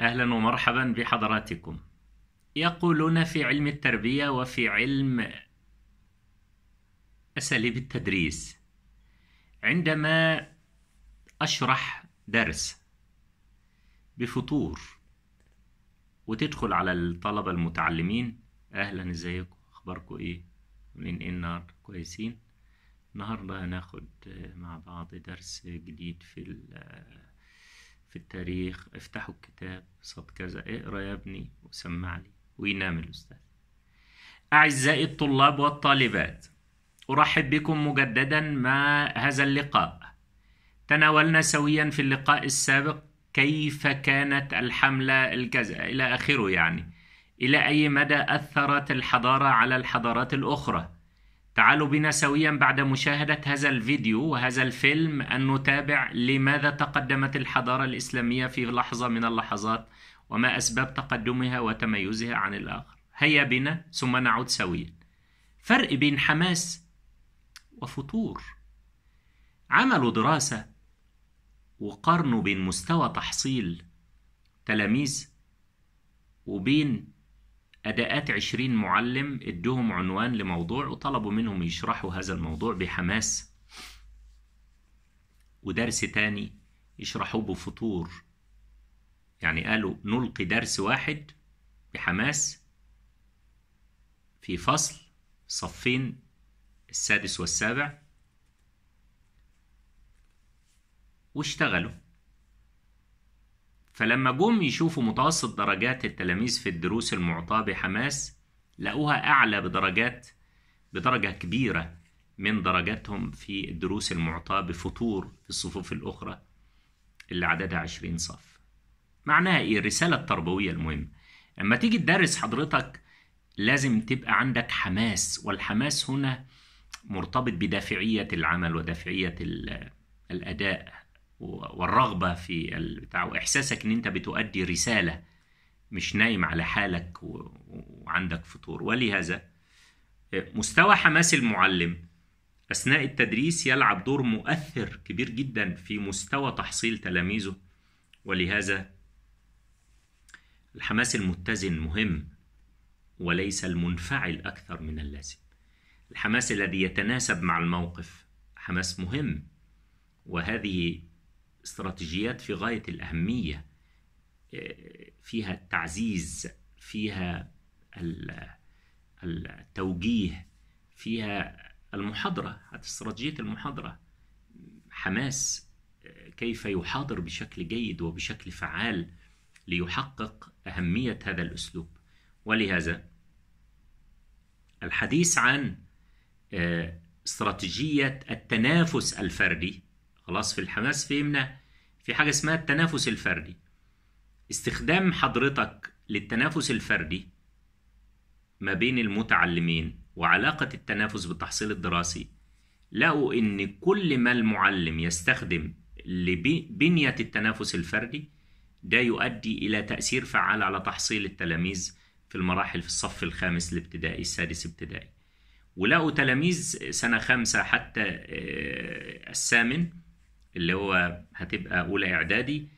أهلا ومرحبا بحضراتكم. يقولون في علم التربية وفي علم أساليب التدريس عندما أشرح درس بفطور وتدخل على الطلبة المتعلمين أهلا ازيكم أخباركم إيه؟ من إيه النهاردة؟ كويسين؟ النهاردة هناخد مع بعض درس جديد في في التاريخ افتحوا الكتاب صد كذا اقرا يا ابني وسمعني وينام الأستاذ أعزائي الطلاب والطالبات أرحب بكم مجددا مع هذا اللقاء تناولنا سويا في اللقاء السابق كيف كانت الحملة الكذا إلى آخره يعني إلى أي مدى أثرت الحضارة على الحضارات الأخرى تعالوا بنا سويا بعد مشاهدة هذا الفيديو وهذا الفيلم أن نتابع لماذا تقدمت الحضارة الإسلامية في لحظة من اللحظات وما أسباب تقدمها وتميزها عن الآخر هيا بنا ثم نعود سويا فرق بين حماس وفطور عملوا دراسة وقارنوا بين مستوى تحصيل تلاميذ وبين أداءات عشرين معلم ادوهم عنوان لموضوع وطلبوا منهم يشرحوا هذا الموضوع بحماس ودرس تاني يشرحوه بفطور يعني قالوا نلقي درس واحد بحماس في فصل صفين السادس والسابع واشتغلوا فلما جم يشوفوا متوسط درجات التلاميذ في الدروس المعطاة بحماس لقوها أعلى بدرجات بدرجة كبيرة من درجاتهم في الدروس المعطاة بفتور في الصفوف الأخرى اللي عددها 20 صف معناها إيه الرسالة التربوية المهمة أما تيجي تدرس حضرتك لازم تبقى عندك حماس والحماس هنا مرتبط بدافعية العمل ودافعية الأداء والرغبه في البتاع واحساسك ان انت بتؤدي رساله مش نايم على حالك وعندك فطور ولهذا مستوى حماس المعلم اثناء التدريس يلعب دور مؤثر كبير جدا في مستوى تحصيل تلاميذه ولهذا الحماس المتزن مهم وليس المنفعل اكثر من اللازم الحماس الذي يتناسب مع الموقف حماس مهم وهذه استراتيجيات في غاية الأهمية آه، فيها التعزيز فيها التوجيه فيها المحاضرة استراتيجية المحاضرة حماس آه، كيف يحاضر بشكل جيد وبشكل فعال ليحقق أهمية هذا الأسلوب ولهذا الحديث عن آه، استراتيجية التنافس الفردي خلاص في الحماس فهمنا في حاجه اسمها التنافس الفردي استخدام حضرتك للتنافس الفردي ما بين المتعلمين وعلاقه التنافس بالتحصيل الدراسي لقوا ان كل ما المعلم يستخدم لبنيه التنافس الفردي ده يؤدي الى تاثير فعال على تحصيل التلاميذ في المراحل في الصف الخامس الابتدائي السادس ابتدائي ولقوا تلاميذ سنة خامسة حتى آه، الثامن اللي هو هتبقى اولى اعدادي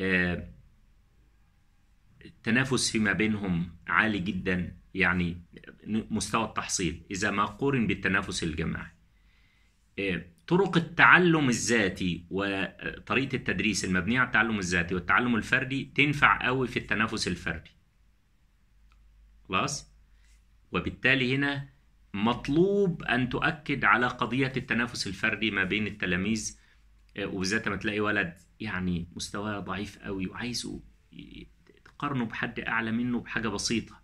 آه، التنافس فيما بينهم عالي جدا يعني مستوى التحصيل اذا ما قورن بالتنافس الجماعي آه، طرق التعلم الذاتي وطريقه التدريس المبنيه على التعلم الذاتي والتعلم الفردي تنفع قوي في التنافس الفردي خلاص وبالتالي هنا مطلوب ان تؤكد على قضيه التنافس الفردي ما بين التلاميذ وبالذات لما تلاقي ولد يعني مستواه ضعيف قوي وعايزه تقارنه بحد اعلى منه بحاجه بسيطه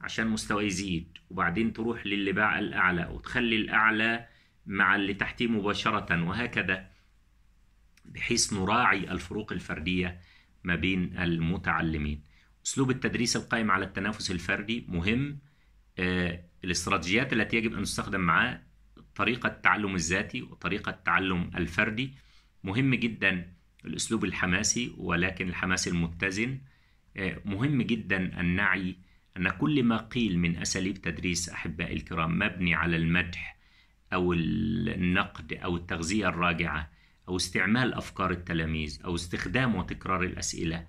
عشان مستواه يزيد وبعدين تروح للي باع الاعلى وتخلي الاعلى مع اللي تحتيه مباشره وهكذا بحيث نراعي الفروق الفرديه ما بين المتعلمين اسلوب التدريس القائم على التنافس الفردي مهم آه، الاستراتيجيات التي يجب ان تستخدم معاه طريقه التعلم الذاتي وطريقه التعلم الفردي مهم جدا الأسلوب الحماسي ولكن الحماس المتزن آه، مهم جدا أن نعي أن كل ما قيل من أساليب تدريس أحبائي الكرام مبني على المدح أو النقد أو التغذية الراجعة أو استعمال أفكار التلاميذ أو استخدام وتكرار الأسئلة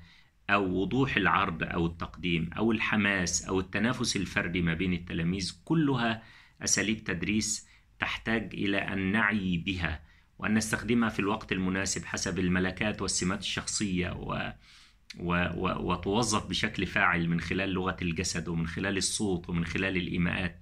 أو وضوح العرض أو التقديم أو الحماس أو التنافس الفردي ما بين التلاميذ كلها أساليب تدريس تحتاج إلى أن نعي بها وأن نستخدمها في الوقت المناسب حسب الملكات والسمات الشخصية و... و... و... وتوظف بشكل فاعل من خلال لغة الجسد ومن خلال الصوت ومن خلال الإيماءات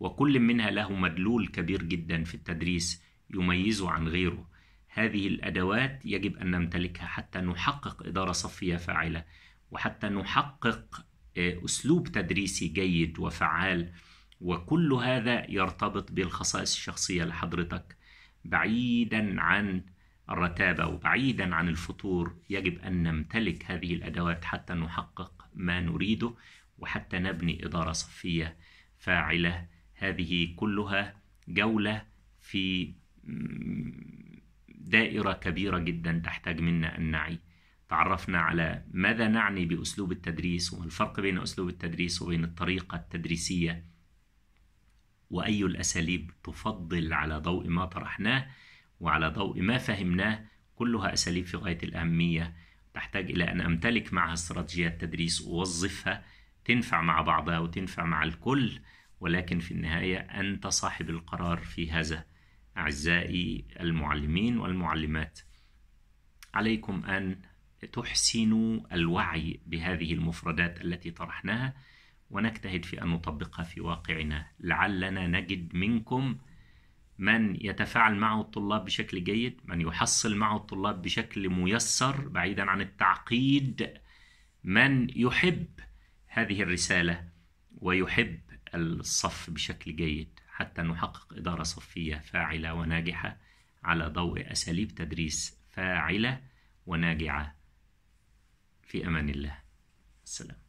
وكل منها له مدلول كبير جدا في التدريس يميزه عن غيره هذه الأدوات يجب أن نمتلكها حتى نحقق إدارة صفية فاعلة وحتى نحقق آه، أسلوب تدريسي جيد وفعال وكل هذا يرتبط بالخصائص الشخصية لحضرتك بعيدا عن الرتابة وبعيدا عن الفتور يجب أن نمتلك هذه الأدوات حتى نحقق ما نريده وحتى نبني إدارة صفية فاعلة هذه كلها جولة في دائرة كبيرة جدا تحتاج منا أن نعي تعرفنا على ماذا نعني بأسلوب التدريس والفرق بين أسلوب التدريس وبين الطريقة التدريسية وأي الأساليب تفضل على ضوء ما طرحناه وعلى ضوء ما فهمناه كلها أساليب في غاية الأهمية تحتاج إلى أن أمتلك معها استراتيجيات تدريس أوظفها تنفع مع بعضها وتنفع مع الكل ولكن في النهاية أنت صاحب القرار في هذا أعزائي المعلمين والمعلمات عليكم أن تحسنوا الوعي بهذه المفردات التي طرحناها ونجتهد في أن نطبقها في واقعنا لعلنا نجد منكم من يتفاعل معه الطلاب بشكل جيد من يحصل معه الطلاب بشكل ميسر بعيدا عن التعقيد من يحب هذه الرسالة ويحب الصف بشكل جيد حتى نحقق إدارة صفية فاعلة وناجحة على ضوء أساليب تدريس فاعلة وناجعة في أمان الله السلام